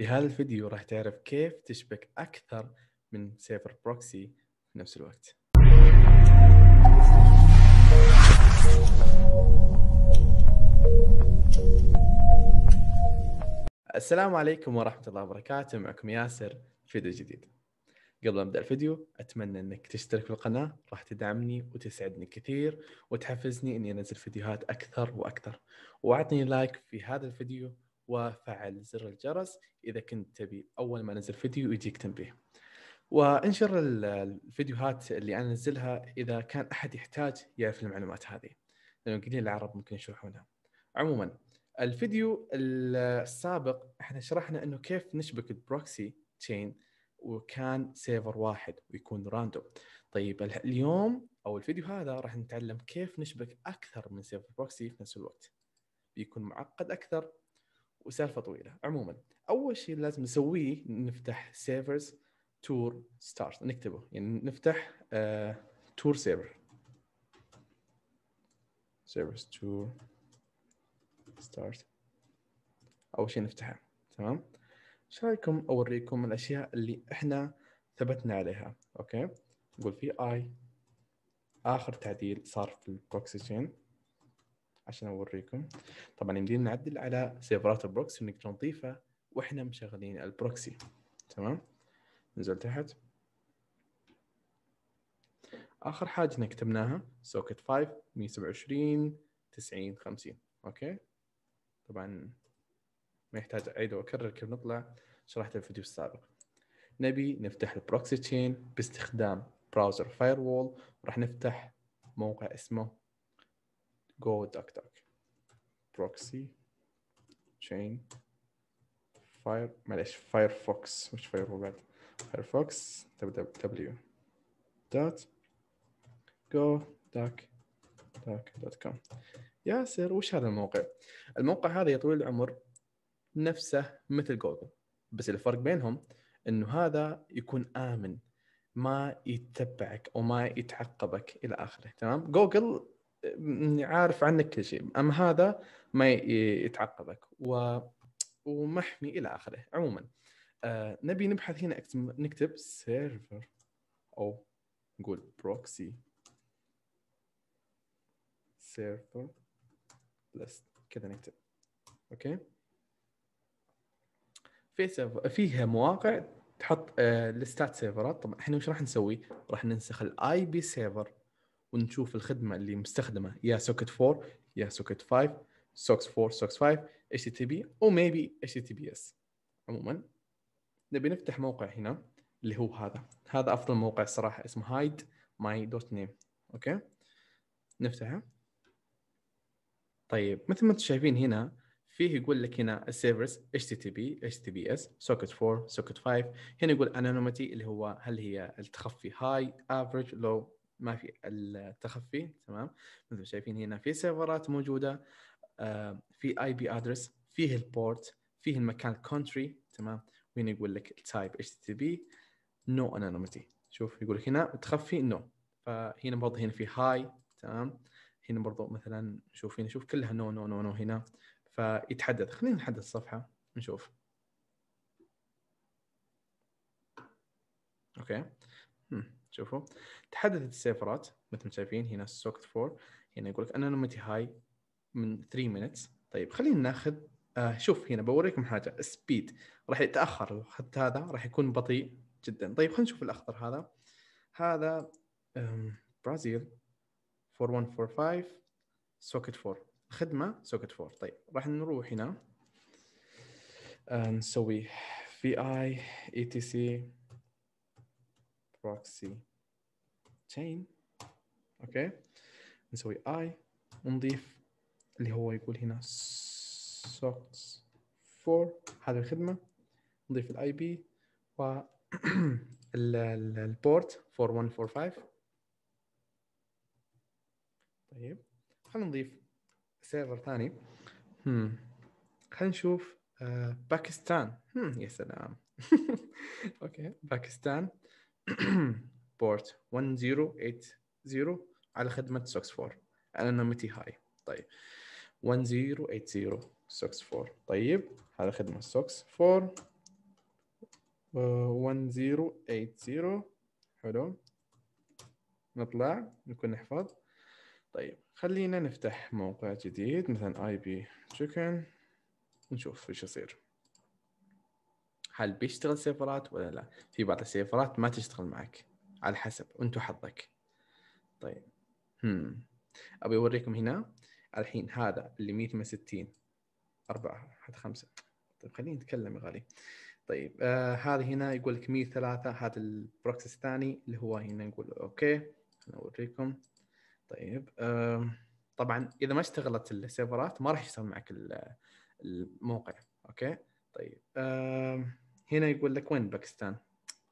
في هذا الفيديو راح تعرف كيف تشبك أكثر من سيرفر بروكسي في نفس الوقت السلام عليكم ورحمة الله وبركاته معكم ياسر في فيديو جديد قبل ما ابدا الفيديو اتمنى انك تشترك في القناه راح تدعمني وتسعدني كثير وتحفزني اني انزل فيديوهات اكثر واكثر واعطني لايك في هذا الفيديو وفعل زر الجرس اذا كنت تبي اول ما انزل فيديو يجيك تنبيه وانشر الفيديوهات اللي انا انزلها اذا كان احد يحتاج يعرف المعلومات هذه لانه قليل العرب ممكن يشرحونها عموما الفيديو السابق احنا شرحنا انه كيف نشبك البروكسي تشين وكان سيرفر واحد ويكون راندوم طيب اليوم او الفيديو هذا راح نتعلم كيف نشبك اكثر من سيرفر بروكسي في نفس الوقت بيكون معقد اكثر وسالفه طويله عموما اول شيء لازم نسويه نفتح سيرفرز تور ستارت نكتبه يعني نفتح تور سيرفر سيرفرز تور ستارت اول شيء نفتحه تمام ايش رايكم اوريكم الاشياء اللي احنا ثبتنا عليها اوكي نقول في اي اخر تعديل صار في البروكسي تشين عشان اوريكم طبعا يمدينا نعدل على سيرفرات البروكسي انك نضيفها واحنا مشغلين البروكسي تمام نزل تحت اخر حاجه كتبناها سوكت 5 127 90 50 اوكي طبعا ما يحتاج اعيد واكرر كيف نطلع شرحت الفيديو السابق نبي نفتح البروكسي تشين باستخدام براوزر فاير وول راح نفتح موقع اسمه go duck duck proxy chain فاير معلش فايرفوكس مش فاير firefox www dot go duck duck dot com كوم ياسر وش هذا الموقع؟ الموقع هذا يا طويل العمر نفسه مثل جوجل بس الفرق بينهم انه هذا يكون امن ما يتبعك او ما يتعقبك الى اخره تمام جوجل عارف عنك كل شيء اما هذا ما يتعقبك و... ومحمي الى اخره عموما آه نبي نبحث هنا أكتم... نكتب سيرفر او نقول بروكسي سيرفر ليست كذا نكتب اوكي في سيرفر فيها مواقع تحط آه لستات سيرفرات طبعا احنا وش راح نسوي؟ راح ننسخ الاي بي سيرفر ونشوف الخدمه اللي مستخدمه يا سوكت 4 يا سوكت 5 سوكس 4 سوكس 5 اتش تي بي او ميبي اتش تي بي اس عموما نبي نفتح موقع هنا اللي هو هذا هذا افضل موقع صراحه اسمه هايد ماي دوت نيم اوكي نفتحه طيب مثل ما انتم شايفين هنا فيه يقول لك هنا السيرفرز HTTP HTTPS socket 4 socket 5 هنا يقول anonymity اللي هو هل هي التخفي high average low ما في التخفي تمام مثل ما شايفين هنا في سيرفرات موجوده آه، في اي بي ادرس فيه البورت فيه المكان كونتري تمام وين يقول لك التايب اتش تي بي نو انونيمتي شوف يقول لك هنا تخفي نو no. فهنا برضه هنا في هاي تمام هنا برضه مثلا شوف هنا شوف كلها نو نو نو نو هنا فيتحدث خلينا نحدث الصفحه نشوف اوكي okay. شوفوا تحدثت السيفرات مثل ما شايفين هنا سوكت 4 هنا يقول لك انونيمتي هاي من 3 مينتس طيب خلينا ناخذ آه شوف هنا بوريكم حاجه سبيد راح يتاخر لو اخذت هذا راح يكون بطيء جدا طيب خلينا نشوف الاخضر هذا هذا برازيل 4145 سوكت 4 خدمه سوكت 4 طيب راح نروح هنا آه نسوي في اي اي تي سي بروكسي chain اوكي نسوي اي ونضيف اللي هو يقول هنا سوكس 4 هذه الخدمه نضيف الاي بي و البورت 4145 طيب خلينا نضيف سيرفر ثاني خلينا نشوف آه، باكستان يا سلام اوكي باكستان بورت 1080 على خدمة سوكس 4 anonymity هاي طيب 1080 سوكس 4 طيب على خدمة سوكس 4 uh, 1080 حلو نطلع نكون نحفظ طيب خلينا نفتح موقع جديد مثلا اي بي تشيكن نشوف ايش يصير هل بيشتغل سيفرات ولا لا في بعض السيفرات ما تشتغل معك على حسب انت حظك طيب هم. ابي اوريكم هنا الحين هذا اللي 168 4 حتى 5 طيب خليني نتكلم يا غالي طيب آه هذا هنا يقول لك 103 هذا البروكسس الثاني اللي هو هنا نقول اوكي انا اوريكم طيب آه طبعا اذا ما اشتغلت السيرفرات ما راح يشتغل معك الموقع اوكي طيب آه هنا يقول لك وين باكستان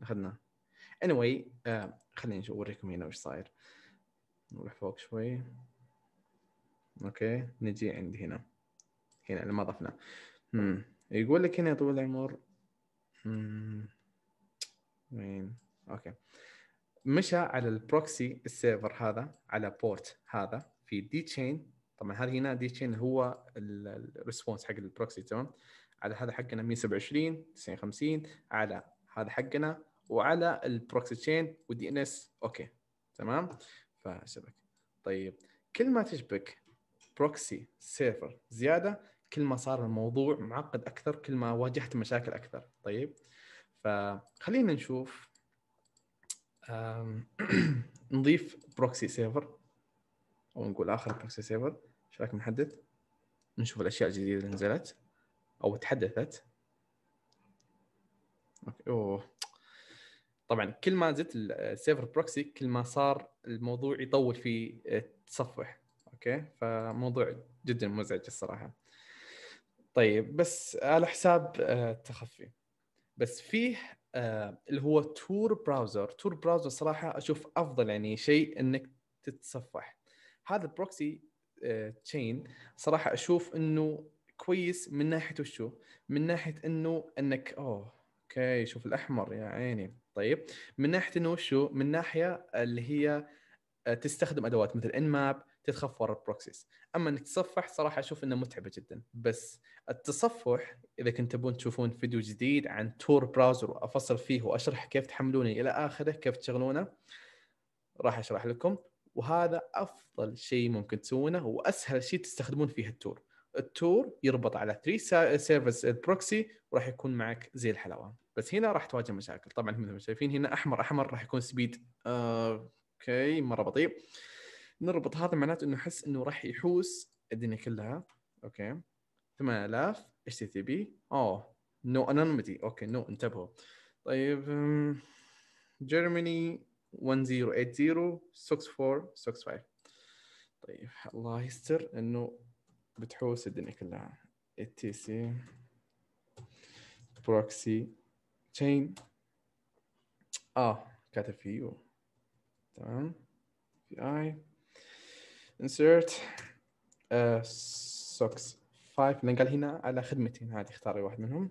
اخذناه anyway uh, خليني اوريكم هنا وش صاير نروح فوق شوي اوكي نجي عند هنا هنا اللي ما ضفناه يقول لك هنا يا طويل العمر وين اوكي مشى على البروكسي السيرفر هذا على بورت هذا في دي تشين طبعا هذه هنا دي تشين هو الريسبونس حق البروكسي تمام على هذا حقنا 127 950 على هذا حقنا وعلى البروكسي تشين ودي ان اس اوكي تمام فشبك طيب كل ما تشبك بروكسي سيرفر زياده كل ما صار الموضوع معقد اكثر كل ما واجهت مشاكل اكثر طيب فخلينا نشوف نضيف بروكسي سيرفر او نقول اخر بروكسي سيرفر ايش رايك نحدد نشوف الاشياء الجديده اللي نزلت او تحدثت اوكي اوه طبعا كل ما زدت السيرفر بروكسي آه، كل ما صار الموضوع يطول في التصفح آه، اوكي فموضوع جدا مزعج الصراحه طيب بس على حساب التخفي آه، بس فيه اللي هو تور براوزر تور براوزر صراحه اشوف افضل يعني شيء انك تتصفح هذا البروكسي تشين صراحه اشوف انه كويس من ناحيه وشو من ناحيه انه انك اوه اوكي شوف الاحمر يا عيني طيب من ناحيه انه شو من ناحيه اللي هي آه، تستخدم ادوات مثل ان ماب تتخفى ورا البروكسيز اما انك تصفح صراحه اشوف انه متعبه جدا بس التصفح اذا كنت تبون تشوفون فيديو جديد عن تور براوزر وافصل فيه واشرح كيف تحملونه الى اخره كيف تشغلونه راح اشرح لكم وهذا افضل شيء ممكن تسوونه واسهل شيء تستخدمون فيه التور التور يربط على 3 سيرفس البروكسي وراح يكون معك زي الحلاوه بس هنا راح تواجه مشاكل طبعا مثل ما شايفين هنا احمر احمر راح يكون سبيد آه، اوكي مره بطيء نربط هذا معناته انه حس انه راح يحوس الدنيا كلها اوكي 8000 اتش تي تي بي اوه نو انونيمتي اوكي نو انتبهوا طيب جيرماني 1080 64 65 طيب الله يستر انه بتحوس الدنيا كلها تي سي بروكسي تشين اه كاتب في يو تمام في اي انسرت سوكس 5 لان قال هنا على خدمتين هذه اختاري واحد منهم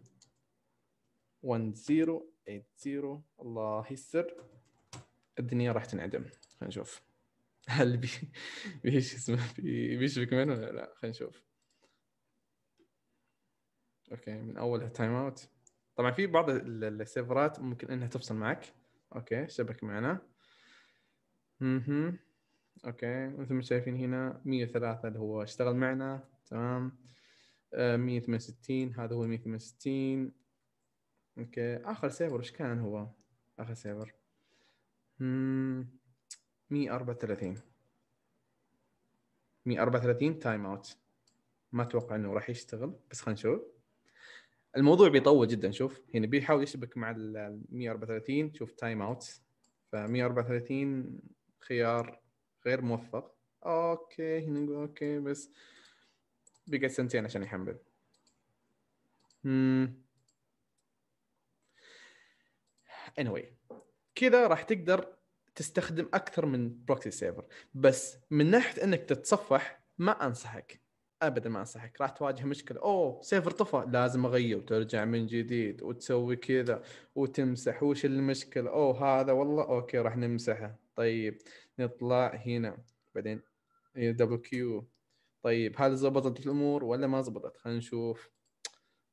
1080 الله يستر الدنيا راح تنعدم خلينا نشوف هل بي بيش اسمه بيشبك منه ولا لا خلينا نشوف اوكي من اول تايم اوت طبعا في بعض السيرفرات ممكن انها تفصل معك اوكي شبك معنا اها اوكي مثل ما شايفين هنا 103 اللي هو اشتغل معنا تمام 168 آه، هذا هو 168 اوكي اخر سيرفر ايش كان هو اخر سيرفر 134 134 تايم اوت ما اتوقع انه راح يشتغل بس خلينا نشوف الموضوع بيطول جدا شوف هنا بيحاول يشبك مع ال 134 شوف تايم اوت ف 134 خيار غير موفق اوكي هنا نقول اوكي بس بقى سنتين عشان يحمل anyway كذا راح تقدر تستخدم اكثر من بروكسي سيرفر بس من ناحيه انك تتصفح ما انصحك ابدا ما انصحك راح تواجه مشكله اوه سيفر طفى لازم اغير وترجع من جديد وتسوي كذا وتمسح وش المشكله اوه هذا والله اوكي راح نمسحه طيب نطلع هنا بعدين دبل إيه، كيو طيب هل زبطت الامور ولا ما زبطت خلينا نشوف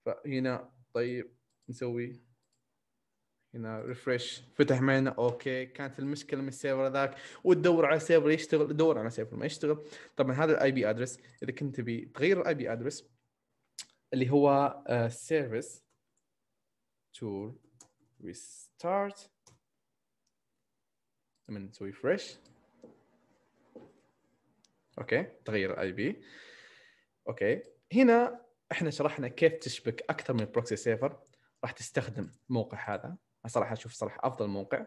فهنا طيب نسوي هنا ريفرش فتح معنا اوكي كانت المشكله من السيرفر ذاك وتدور على سيرفر يشتغل تدور على سيرفر ما يشتغل طبعا هذا الاي بي ادرس اذا كنت تبي تغير الاي بي ادرس اللي هو سيرفيس تو ريستارت لما نسوي فريش اوكي تغير الاي بي اوكي هنا احنا شرحنا كيف تشبك اكثر من بروكسي سيرفر راح تستخدم الموقع هذا صراحه اشوف صراحه افضل موقع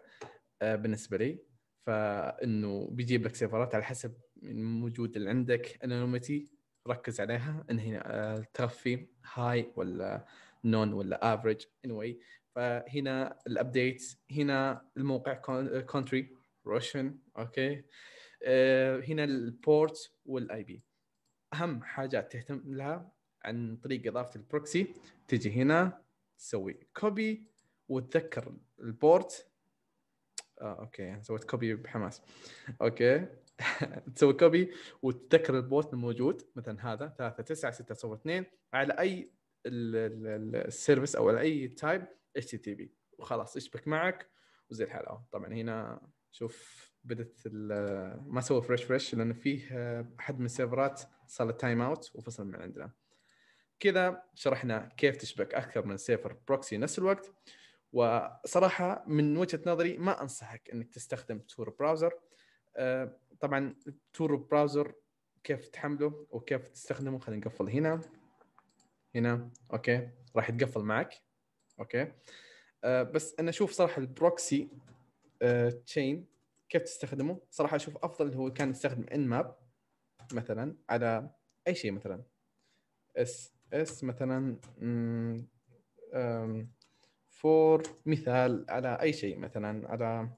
آه، بالنسبه لي فانه بيجيب لك سيرفرات على حسب الموجود اللي عندك انونيمتي ركز عليها ان هنا التخفي آه، هاي ولا نون ولا افريج anyway فهنا الابديت هنا الموقع كونتري آه، روشن اوكي هنا البورت والاي بي اهم حاجات تهتم لها عن طريق اضافه البروكسي تجي هنا تسوي كوبي وتذكر البورت آه، اوكي انا سويت كوبي بحماس اوكي تسوي كوبي وتذكر البورت الموجود مثلا هذا 3 9 6 0 2 على اي السيرفيس او على اي تايب اتش تي تي بي وخلاص يشبك معك وزي الحلاوه طبعا هنا شوف بدت ما سوى فريش فريش لان فيه آه، احد من السيرفرات صار له تايم اوت وفصل من عندنا كذا شرحنا كيف تشبك اكثر من سيرفر بروكسي نفس الوقت وصراحه من وجهه نظري ما انصحك انك تستخدم تور براوزر آه، طبعا تور براوزر كيف تحمله وكيف تستخدمه خلينا نقفل هنا هنا اوكي راح يتقفل معك اوكي آه، بس انا اشوف صراحه البروكسي تشين آه، كيف تستخدمه صراحه اشوف افضل اللي هو كان يستخدم ان ماب مثلا على اي شيء مثلا اس اس مثلا فور مثال على اي شيء مثلا على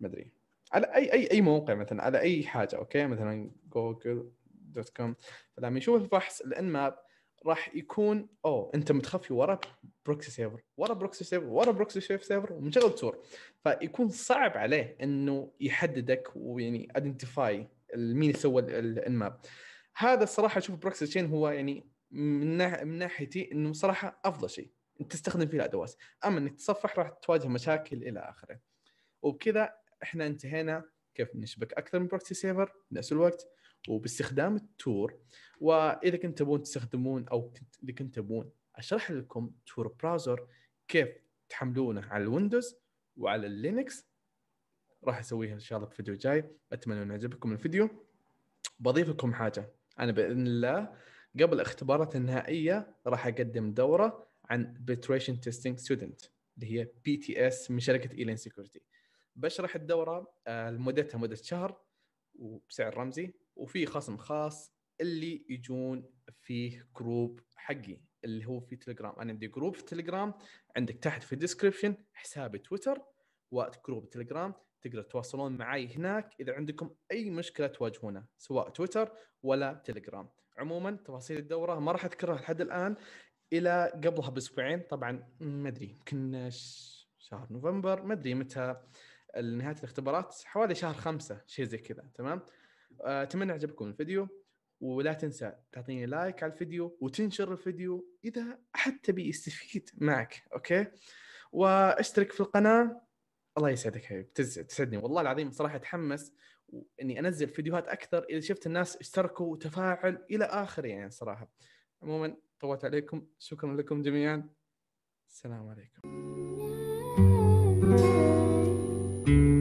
ما ادري على اي اي اي موقع مثلا على اي حاجه اوكي مثلا جوجل دوت كوم فلما يشوف الفحص الان ماب راح يكون او انت متخفي ورا بروكسي سيرفر ورا بروكسي سيرفر ورا بروكسي سيرفر ومشغل تور فيكون صعب عليه انه يحددك ويعني ايدنتيفاي مين سوى الانماب هذا الصراحه اشوف بروكسي تشين هو يعني من ناحيتي انه صراحه افضل شيء تستخدم فيه الادوات اما انك تصفح راح تواجه مشاكل الى اخره وبكذا احنا انتهينا كيف نشبك اكثر من بروكسي سيفر بنفس الوقت وباستخدام التور واذا كنت تبون تستخدمون او كنت اذا كنت تبون اشرح لكم تور براوزر كيف تحملونه على الويندوز وعلى اللينكس راح اسويها ان شاء الله بفيديو جاي اتمنى انه يعجبكم الفيديو بضيف لكم حاجه انا باذن الله قبل الاختبارات النهائيه راح اقدم دوره عن بتريشن تيستينج ستودنت اللي هي بي تي اس من شركه ايلين سكيورتي بشرح الدوره آه، مدتها مده شهر وبسعر رمزي وفي خصم خاص اللي يجون فيه جروب حقي اللي هو في تليجرام انا عندي جروب في تليجرام عندك تحت في الديسكربشن حسابي تويتر وجروب تليجرام تقدر تتواصلون معي هناك اذا عندكم اي مشكله تواجهونها سواء تويتر ولا تليجرام عموما تفاصيل الدوره ما راح اذكرها لحد الان الى قبلها باسبوعين طبعا ما ادري يمكن شهر نوفمبر ما ادري متى نهايه الاختبارات حوالي شهر خمسة شيء زي كذا تمام آه، اتمنى عجبكم الفيديو ولا تنسى تعطيني لايك على الفيديو وتنشر الفيديو اذا حتى تبي يستفيد معك اوكي واشترك في القناه الله يسعدك حبيبي تسعدني والله العظيم صراحه اتحمس اني انزل فيديوهات اكثر اذا شفت الناس اشتركوا وتفاعل الى اخره يعني صراحه عموما طوّت عليكم شكرا لكم جميعا السلام عليكم Thank you.